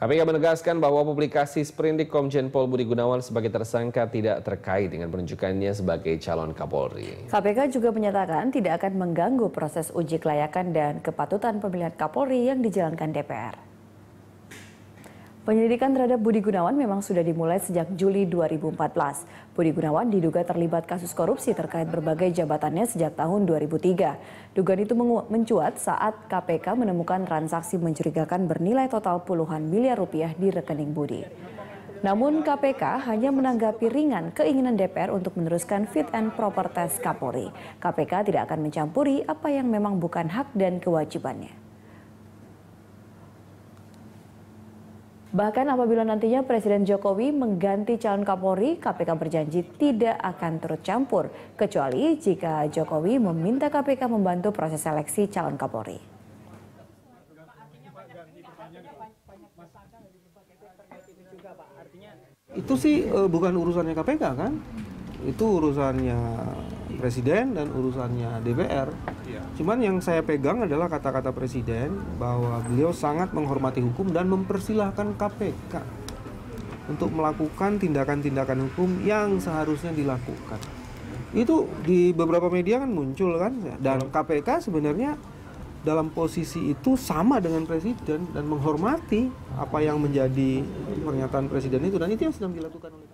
KPK menegaskan bahwa publikasi sprindik Komjen Pol Budi Gunawan sebagai tersangka tidak terkait dengan penunjukannya sebagai calon Kapolri. KPK juga menyatakan tidak akan mengganggu proses uji kelayakan dan kepatutan pemilihan Kapolri yang dijalankan DPR. Penyelidikan terhadap Budi Gunawan memang sudah dimulai sejak Juli 2014. Budi Gunawan diduga terlibat kasus korupsi terkait berbagai jabatannya sejak tahun 2003. Dugaan itu mencuat saat KPK menemukan transaksi mencurigakan bernilai total puluhan miliar rupiah di rekening Budi. Namun KPK hanya menanggapi ringan keinginan DPR untuk meneruskan fit and proper test Kapolri. KPK tidak akan mencampuri apa yang memang bukan hak dan kewajibannya. Bahkan apabila nantinya Presiden Jokowi mengganti calon Kapolri, KPK berjanji tidak akan turut campur, kecuali jika Jokowi meminta KPK membantu proses seleksi calon Kapolri. Itu sih eh, bukan urusannya KPK kan? itu urusannya presiden dan urusannya DPR. Ya. Cuman yang saya pegang adalah kata-kata presiden bahwa beliau sangat menghormati hukum dan mempersilahkan KPK untuk melakukan tindakan-tindakan hukum yang seharusnya dilakukan. Itu di beberapa media kan muncul kan dan KPK iya. sebenarnya dalam posisi itu sama dengan presiden dan menghormati apa yang menjadi pernyataan presiden itu dan itu yang sedang dilakukan oleh